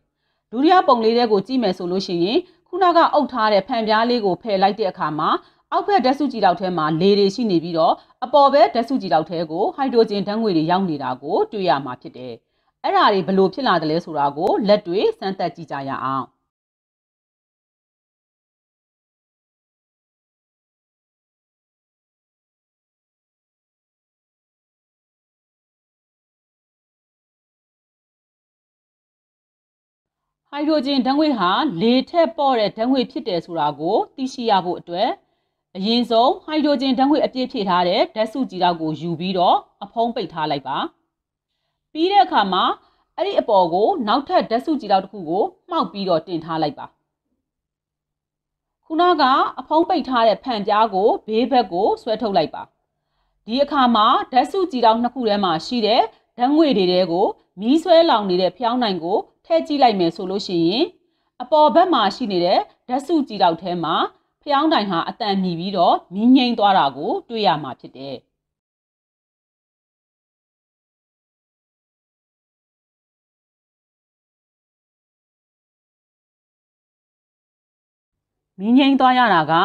။ဒုတိယပုံလေးတွေကိုကြည့်မယ်ဆိုလို့ရှိရင်ခုနကအုပ်ထားတဲ့ဖန်ပြားလေးကိုဖယ်လိုက်တဲ့အခါမှာအောက်ဘက်ဓာတ်စုကြည်တောက်ထဲမှာလေတွေရှိနေပြီးတော့အပေါ်ဘက်ဓာတ်စုကြည်တောက်ထဲကိုဟိုက်ဒရိုဂျင်ဓာတ်ငွေတွေရောက်နေတာကိုတွေ့ရမှာဖြစ်တယ်။အဲ့ဒါတွေဘလို့ဖြစ်လာတယ်လဲဆိုတာကိုလက်တွေစမ်းသပ်ကြည့်ကြရအောင်။ဟိုက်ဒရိုဂျင်ဓာတ်ငွေ့ဟာလေထက်ပေါ့တဲ့ဓာတ်ငွေ့ဖြစ်တယ်ဆိုတာကိုသိရှိရဖို့အတွက်အရင်ဆုံးဟိုက်ဒရိုဂျင်ဓာတ်ငွေ့အပြည့်ဖြည့်ထားတဲ့ဓာတ်စုကြည်တောက်ကိုယူပြီးတော့အဖုံးပိတ်ထားလိုက်ပါပြီးတဲ့အခါမှာအဲ့ဒီအပေါ်ကိုနောက်ထပ်ဓာတ်စုကြည်တောက်တစ်ခုကိုမှောက်ပြီးတော့တင်ထားလိုက်ပါခုနကအဖုံးပိတ်ထားတဲ့ဖန်ပြားကိုဘေးဘက်ကိုဆွဲထုတ်လိုက်ပါဒီအခါမှာဓာတ်စုကြည်တောက်နှစ်ခုထဲမှာရှိတဲ့ဓာတ်ငွေ့တွေတဲကို မီးဆွဲလောင်နေတဲ့ဖျောင်းနိုင်ကိုထည့်ကြည့်လိုက်မယ်ဆိုလို့ရှိရင်အပေါ်ဘက်မှာရှိနေတဲ့ဓာတ်စုကြည်တောက်ထဲမှာဖျောင်းတိုင်ဟာအတန်မြည်ပြီးတော့မီးငိမ့်သွားတာကိုတွေ့ရမှာဖြစ်တယ်မင်းငိမ့်သွားရတာကဓာ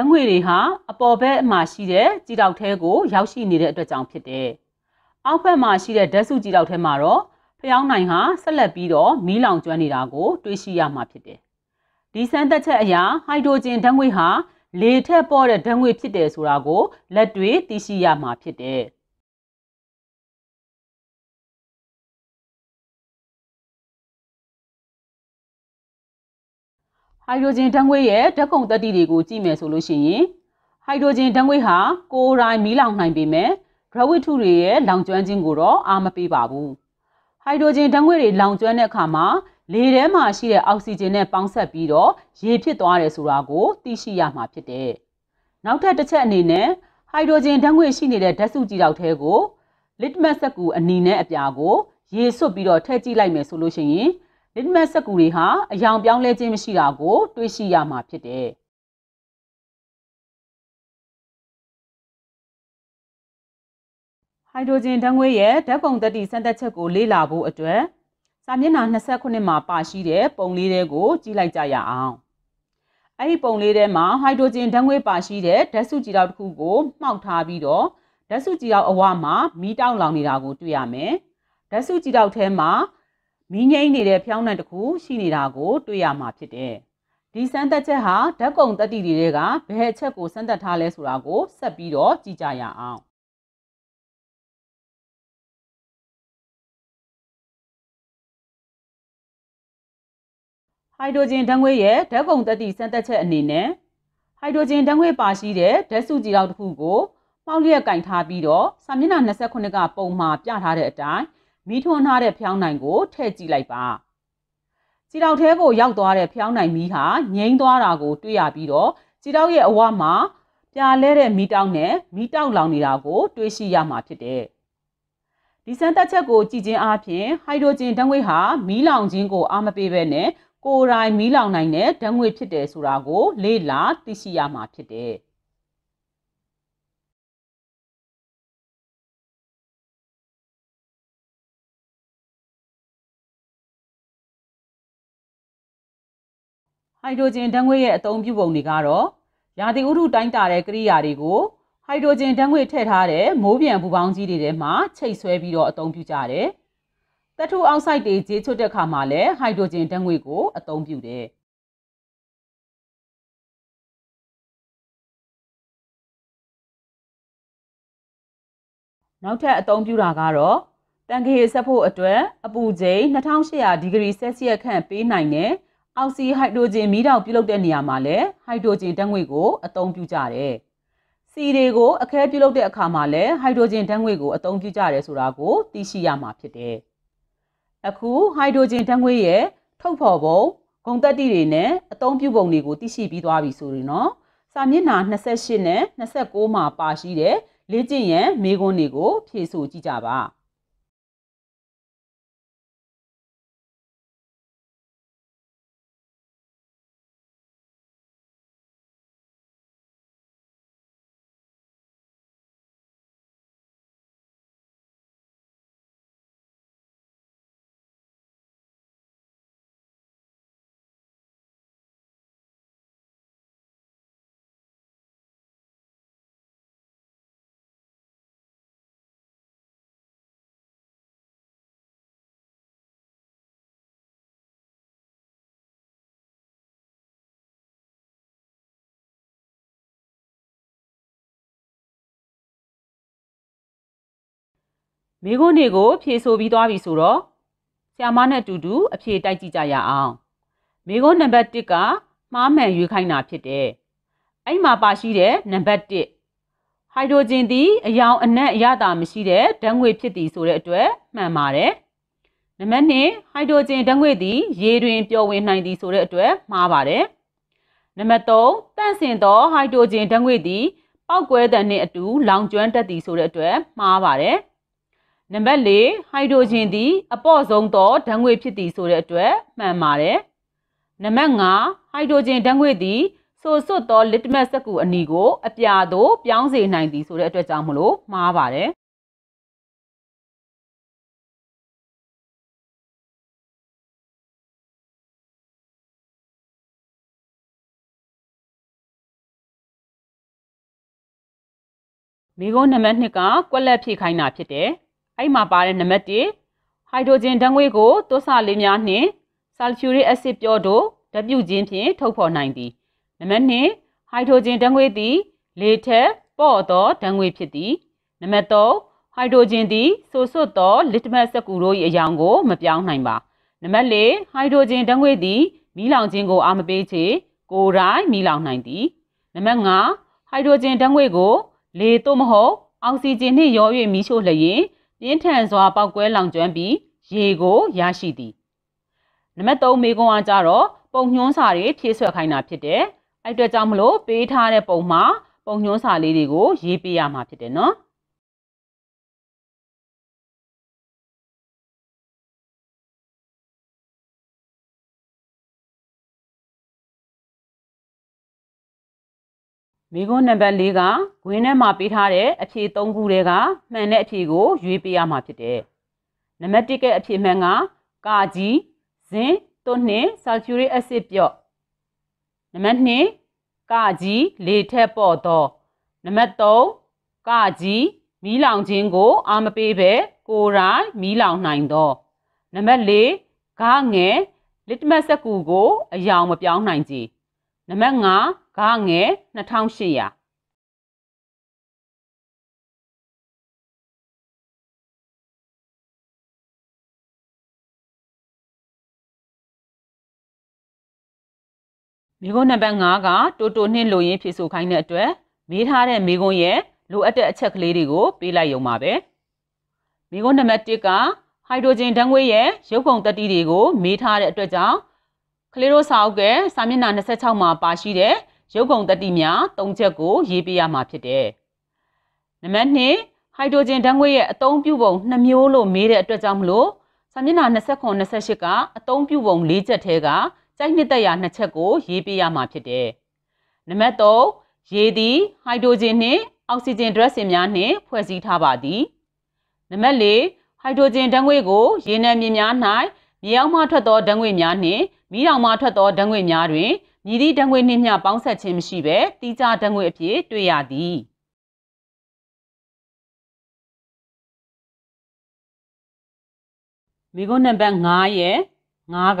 တ်ငွေတွေဟာအပေါ်ဘက်မှာရှိတဲ့ကြည်တောက်ထဲကိုရောက်ရှိနေတဲ့အတွက်ကြောင့်ဖြစ်တယ်။အောက်ဘက်မှာရှိတဲ့ဓာတ်စုကြည်တောက်ထဲမှာတော့ဖျောင်းနိုင်ဟာဆက်လက်ပြီးတော့မီးလောင်ကျွမ်းနေတာကိုတွေ့ရှိရမှာဖြစ်တယ်ဒီစမ်းသက်ချက်အရဟိုက်ဒရိုဂျင်ဓာတ်ငွေ့ဟာလေထက်ပေါ်တဲ့ဓာတ်ငွေ့ဖြစ်တယ်ဆိုတာကိုလက်တွေ့သိရှိရမှာဖြစ်တယ်ဟိုက်ဒရိုဂျင်ဓာတ်ငွေ့ရဲ့ဓာတ်ကုန်သတ္တိတွေကိုကြည့်မယ်ဆိုလို့ရှိရင်ဟိုက်ဒရိုဂျင်ဓာတ်ငွေ့ဟာ ကိုယ်တိုင်မီးလောင်နိုင်ပေမဲ့ဒရဝိထုတွေရဲ့လောင်ကျွမ်းခြင်းကိုတော့အားမပေးပါဘူးဟိုက်ဒရိုဂျင်ဓာတ်ငွေ့တွေလောင်ကျွမ်းတဲ့အခါမှာလေထဲမှာရှိတဲ့အောက်ဆီဂျင်နဲ့ပေါင်းစပ်ပြီးတော့ရေဖြစ်သွားတယ်ဆိုတာကိုသိရှိရမှာဖြစ်တယ်။နောက်ထပ်တစ်ချက်အနေနဲ့ဟိုက်ဒရိုဂျင်ဓာတ်ငွေ့ရှိနေတဲ့ဓာတ်စုကြည်တောက်ထဲကိုလစ်မတ်စက္ကူအနီနဲ့အပြာကို ရေဆွတ်ပြီးတော့ထည့်ကြည့်လိုက်မယ်ဆိုလို့ရှိရင်လစ်မတ်စက္ကူတွေဟာအယောင်ပြောင်းလဲခြင်းမရှိတာကိုတွေ့ရှိရမှာဖြစ်တယ်။ဟိုက်ဒရိုဂျင်ဓာတ်ငွေ့ရဲ့ဓာတ်ပုံသတ္တိစမ်းသပ်ချက်ကိုလေ့လာဖို့အတွက်စာမျက်နှာ29မှာပါရှိတဲ့ပုံလေးတွေကိုကြည့်လိုက်ကြရအောင်အဲ့ဒီပုံလေးထဲမှာဟိုက်ဒရိုဂျင်ဓာတ်ငွေ့ပါရှိတဲ့ဓာတ်စုကြည်တောက်တစ်ခုကိုမှောက်ထားပြီးတော့ဓာတ်စုကြည်တောက်အဝမှာမီးတောက်လောင်နေတာကို တွေ့ရမယ်ဓာတ်စုကြည်တောက်ထဲမှာမီးငိမ့်နေတဲ့ဖျောင်းနှံတစ်ခုရှိနေတာကို တွေ့ရမှာဖြစ်တယ်ဒီစမ်းသက်ချက်ဟာဓာတ်ကုံတတိတွေကဘယ်အချက်ကိုစမ်းသက်ထားလဲဆိုတာကိုဆက်ပြီးတော့ကြည့်ကြရအောင်ဟိုက်ဒရိုဂျင်ဓာတ်ငွေ့ရဲ့ဓာတ်ကုန်သတ္တိစမ်းသပ်ချက်အနေနဲ့ဟိုက်ဒရိုဂျင်ဓာတ်ငွေ့ပါရှိတဲ့ဓာတ်စုကြည်လောက်တစ်ခုကိုပေါက်လျက်ကင်ထားပြီးတော့စာမျက်နှာ29ကပုံမှာပြထားတဲ့အတိုင်းမီးထွန်းထားတဲ့ဖျောင်းနိုင်ကိုထည့်ကြည့်လိုက်ပါကြည်လောက်ထဲကိုရောက်သွားတဲ့ဖျောင်းနိုင်မီးဟာငြိမ်းသွားတာကို တွေ့ရပြီးတော့ကြည်လောက်ရဲ့အဝမှာပြာလဲတဲ့မီးတောက်နဲ့မီးတောက်လောင်နေတာကို တွေ့ရှိရမှာဖြစ်တယ်ဒီစမ်းသပ်ချက်ကိုကြည့်ခြင်းအပြင် ဟိုက်ဒရိုဂျင်ဓာတ်ငွေ့ဟာ မီးလောင်ခြင်းကိုအာမပေးဘဲနဲ့ကိုယ်တိုင်မီးလောင်နိုင်တဲ့ဓာတ်ငွေ့ဖြစ်တယ်ဆိုတာကိုလေ့လာသိရှိရမှာဖြစ်တယ်ဟိုက်ဒရိုဂျင်ဓာတ်ငွေ့ရဲ့အသုံးပြုပုံတွေကတော့ရာသီဥတုတိုင်းတာတဲ့ကိရိယာတွေကိုဟိုက်ဒရိုဂျင်ဓာတ်ငွေ့ထည့်ထားတဲ့မိုးပြန်ပူပေါင်းကြီးတွေထဲမှာချိတ်ဆွဲပြီးတော့အသုံးပြုကြတယ်။သတ္ထုအောက်ဆိုက်တွေကြေးချွတ်တဲ့ခါမှာလည်းဟိုက်ဒရိုဂျင်ဓာတ်ငွေ့ကိုအသုံးပြုတယ်နောက်ထပ်အသုံးပြုတာကတော့တန်ခေဆက်ဖို့အတွက်အပူချိန်2800ဒီဂရီဆဲလ်စီယပ်ခန့်ပေးနိုင်တဲ့အောက်ဆီဟိုက်ဒရိုဂျင်မီးတောင်ပြုလုပ်တဲ့နေရာမှာလည်းဟိုက်ဒရိုဂျင်ဓာတ်ငွေ့ကိုအသုံးပြုကြတယ်။စီတွေကိုအခဲပြုလုပ်တဲ့အခါမှာလည်းဟိုက်ဒရိုဂျင်ဓာတ်ငွေ့ကိုအသုံးပြုကြတယ်ဆိုတာကိုသိရှိရမှာဖြစ်တယ်။အခုဟိုက်ဒရိုဂျင်ဓာတ်ငွေ့ရဲ့ထုတ်ဖော်ပုံဂုဏ်သတ္တိတွေနဲ့အသုံးပြုပုံတွေကိုသိရှိပြီးသွားပြီဆိုရင်တော့စာမျက်နှာ28နဲ့29မှာပါရှိတဲ့လေ့ကျင့်ရန်မေးခွန်းတွေကိုဖြေဆိုကြည့်ကြပါမိခိုးနေကိုဖြေဆိုပြီးသွားပြီဆိုတော့ဆ iam မနဲ့တူတူ အဖြေတိုက်ကြည့်ကြရအောင်မိခိုးနံပါတ်1ကမှားမှန်ရွေးခိုင်းတာဖြစ်တယ်အဲ့မှာပါရှိတဲ့နံပါတ်1ဟိုက်ဒရိုဂျင်သည်အယောင်အနက်အရသာမရှိတဲ့ဓာတ်ငွေဖြစ်သည်ဆိုတဲ့အတွက်မှန်ပါတယ်နံပါတ်2ဟိုက်ဒရိုဂျင်ဓာတ်ငွေသည် ရေတွင်ပျော်ဝင်နိုင်သည်ဆိုတဲ့အတွက်မှားပါတယ်နံပါတ်3တန့်စင်သော ဟိုက်ဒရိုဂျင်ဓာတ်ငွေသည်ပောက်ကွဲတဲ့နှင့်အတူ လောင်ကျွမ်းတတ်သည်ဆိုတဲ့အတွက်မှားပါတယ်။နံပါတ်၄ဟိုက်ဒရိုဂျင်သည် အပေါ့ဆုံးသောဓာတ်ငွေ့ဖြစ်သည် ဆိုတဲ့အတွက်မှန်ပါတယ်။နံပါတ်၅ဟိုက်ဒရိုဂျင်ဓာတ်ငွေ့သည်ဆိုစွတ်သော လစ်တမတ်စက္ကူအနီကိုအပြာသို့ပြောင်းစေနိုင်သည်ဆိုတဲ့အတွက်ကြောင့်မလို့မှားပါတယ်။မိကုန်းနံပါတ်2ကကွက်လက်ဖြည့်ခိုင်းတာဖြစ်တယ်အဲ့မှာပါတဲ့နံပါတ်1ဟိုက်ဒရိုဂျင်ဓာတ်ငွေ့ကိုသွတ်ဆလေးများနှင့်ဆာလ်ဖျူရစ်အက်ဆစ်ပြောတို့ဓာတ်ပြုခြင်းဖြင့်ထုတ်ဖော်နိုင်သည်နံပါတ်2ဟိုက်ဒရိုဂျင်ဓာတ်ငွေ့သည် လေထက်ပေါ့သောဓာတ်ငွေ့ဖြစ်သည်နံပါတ်3ဟိုက်ဒရိုဂျင်သည်ဆိုစွတ်သောလစ်တမတ်စကူတို့၏အယောင်ကိုမပြောင်းနိုင်ပါနံပါတ်4ဟိုက်ဒရိုဂျင်ဓာတ်ငွေ့သည်မီးလောင်ခြင်းကိုအာမပေးချေကိုယ်တိုင်မီးလောင်နိုင်သည်နံပါတ်5ဟိုက်ဒရိုဂျင်ဓာတ်ငွေ့ကိုလေသို့မဟုတ်အောက်ဆီဂျင်နှင့်ရော၍မီးရှို့လျင်ပြင်းထန်စွာပေါက်ကွဲလောင်ကျွမ်းပြီးရေကိုရရှိသည်နံပါတ်3မေကွန်အားကြတော့ပုံညှွှန်းစာတွေဖြည့်ဆွက်ခိုင်းတာဖြစ်တယ်အဲ့အတွက်ကြောင့်မလို့ပေးထားတဲ့ပုံမှာပုံညှွှန်းစာလေးတွေကိုရေးပေးရမှာဖြစ်တယ်နော်မိခွန်းနံပါတ်၄ကဂွင်းထဲမှာပေးထားတဲ့အဖြေ၃ခုထဲကမှန်တဲ့အဖြေကိုရွေးပေးရမှာဖြစ်တယ်။နံပါတ်၁ကအဖြေမှန်ကကာကြီးဇင်သွန်းနှင့်ဆာလ်ဖျူရစ်အက်ဆစ်ပြော့နံပါတ်2ကာကြီးလေထက်ပေါ့တော့နံပါတ်3ကာကြီးမီးလောင်ခြင်းကို အာမပေးပဲကိုရိုင်းမီးလောင်နိုင်တော့နံပါတ်4ဂငယ်လစ်မတ်စကူကိုအယောင်မပြောင်းနိုင်ကြည်နံပါတ်5ဂငယ်2800မိဂုံနံပါတ်5ကတိုတိုနှင်းလိုရင်းဖြည့်ဆို့ခိုင်းတဲ့အတွက်မေးထားတဲ့မိဂုံရဲ့လိုအပ်တဲ့အချက်ကလေးတွေကိုပေးလိုက်ရုံပါပဲမိဂုံနံပါတ်1ကဟိုက်ဒရိုဂျင်ဓာတ်ငွေ့ရဲ့ရုပ်ပုံတတိတွေကိုမေးထားတဲ့အတွက်ကြောင့်ကလေးတို့စာအုပ်ကစာမျက်နှာ26မှာပါရှိတဲ့ရုပ်ကုန်တတိများ၃ချက်ကိုရေးပြရမှာဖြစ်တယ်။နံပါတ်1ဟိုက်ဒရိုဂျင်ဓာတ်ငွေ့ရဲ့အသုံးပြုပုံ2မျိုးလို့မေးတဲ့အတွက်ကြောင့်မလို့စာမျက်နှာ29 28ကအသုံးပြုပုံ၄ချက်ထဲကစိုက်နှစ်သက်ရာ2ချက်ကို ရေးပြရမှာဖြစ်တယ်။နံပါတ်3ရေသည်ဟိုက်ဒရိုဂျင်နှင့်အောက်ဆီဂျင်ဒရက်စင်များနှင့်ဖွဲ့စည်းထားပါသည်။နံပါတ်4ဟိုက်ဒရိုဂျင်ဓာတ်ငွေ့ကိုရေနံမြေများ၌မြေအောက်မှထွက်သောဓာတ်ငွေ့များနှင့်မိတောင်မှထွက်သောဓာတ်ငွေများတွင်မြည်သည့်ဓာတ်ငွေနှင့်မျှပေါင်းဆက်ခြင်းမရှိဘဲတိကျဓာတ်ငွေအဖြစ်တွေ့ရသည်မိကုန်းနံပါတ်9ရဲ့9က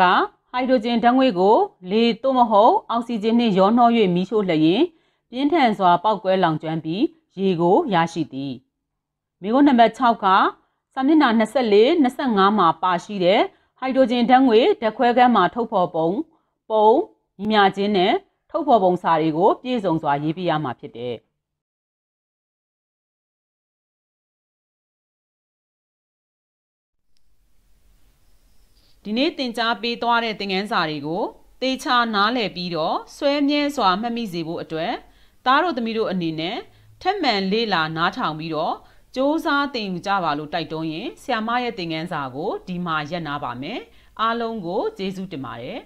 ဟိုက်ဒရိုဂျင်ဓာတ်ငွေ့ကိုလေသို့မဟုတ်အောက်ဆီဂျင်နှင့်ရောနှော၍မီးရှို့လျင် ပြင်းထန်စွာပေါက်ကွဲလောင်ကျွမ်းပြီးရေကိုရရှိသည်မိကုန်းနံပါတ်6ကစာမျက်နှာ24 25မှာပါရှိတဲ့ဟိုက်ဒရိုဂျင်ဓာတ်ငွေဓာတ်ခွဲခန်းမှာထုတ်ဖော်ပုံ ပုံညီမျှခြင်းနဲ့ထုတ်ဖော်ပုံစာတွေကို ပြည့်စုံစွာရေးပြရမှာဖြစ်တယ်ဒီနေ့သင်ကြားပေးသွားတဲ့သင်ခန်းစာတွေကိုသေချာနားလည်ပြီးတော့ဆွဲမြဲစွာမှတ်မိစေဖို့အတွက်သားတို့သမီးတို့အနေနဲ့ထက်မှန်လေ့လာနားထောင်ပြီးတော့စ조사တင်ယူကြပါလို့တိုက်တွန်းရင်ဆ iam မရဲ့သင်ခန်းစာကိုဒီမှာရပ်နာပါမယ်အားလုံးကိုကျေးဇူးတင်ပါတယ်